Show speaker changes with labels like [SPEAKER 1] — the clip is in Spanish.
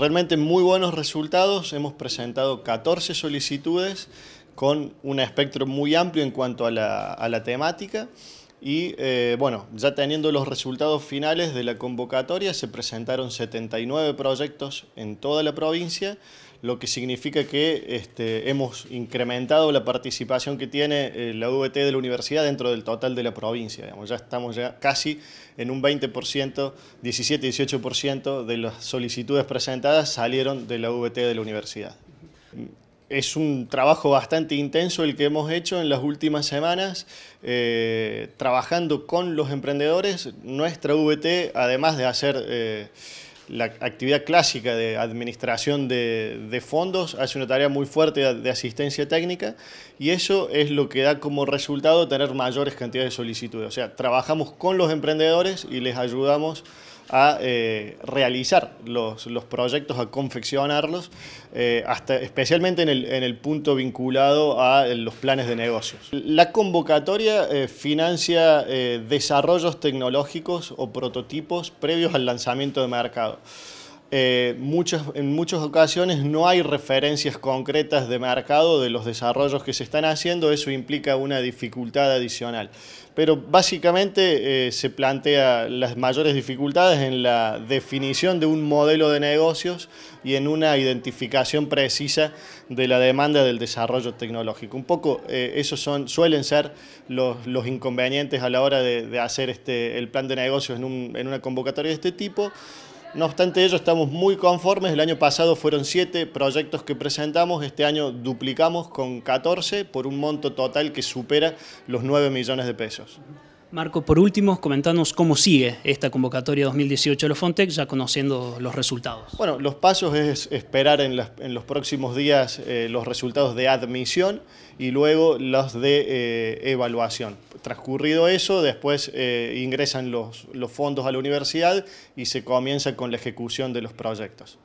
[SPEAKER 1] realmente muy buenos resultados. Hemos presentado 14 solicitudes con un espectro muy amplio en cuanto a la, a la temática. Y eh, bueno, ya teniendo los resultados finales de la convocatoria, se presentaron 79 proyectos en toda la provincia, lo que significa que este, hemos incrementado la participación que tiene eh, la UBT de la universidad dentro del total de la provincia. Ya estamos ya casi en un 20%, 17-18% de las solicitudes presentadas salieron de la UBT de la universidad es un trabajo bastante intenso el que hemos hecho en las últimas semanas, eh, trabajando con los emprendedores. Nuestra VT, además de hacer eh, la actividad clásica de administración de, fondos, hace una tarea muy fuerte de, de asistencia técnica y eso es lo que da como resultado tener mayores cantidades de solicitudes. O sea, trabajamos con los emprendedores y les ayudamos a eh, realizar los, proyectos, a confeccionarlos, eh, especialmente en el, punto vinculado a los planes de negocios. La convocatoria eh, financia desarrollos tecnológicos o prototipos previos al lanzamiento de mercado. Eh, en muchas ocasiones no hay referencias concretas de mercado de los desarrollos que se están haciendo, eso implica una dificultad adicional. Pero básicamente eh, se plantea las mayores dificultades en la definición de un modelo de negocios y en una identificación precisa de la demanda del desarrollo tecnológico. Un poco eh, esos son, suelen ser los, inconvenientes a la hora de, hacer este, el plan de negocios en, en una convocatoria de este tipo. No obstante ello, estamos muy conformes. El año pasado fueron 7 proyectos que presentamos, este año duplicamos con 14 por un monto total que supera los 9 millones de pesos. Marco, por último, comentanos cómo sigue esta convocatoria 2018 de los Fontex, ya conociendo los resultados. Bueno, los pasos es esperar en, los próximos días eh, los resultados de admisión y luego los de eh, evaluación. Transcurrido eso, después eh, ingresan los fondos a la universidad y se comienza con la ejecución de los proyectos.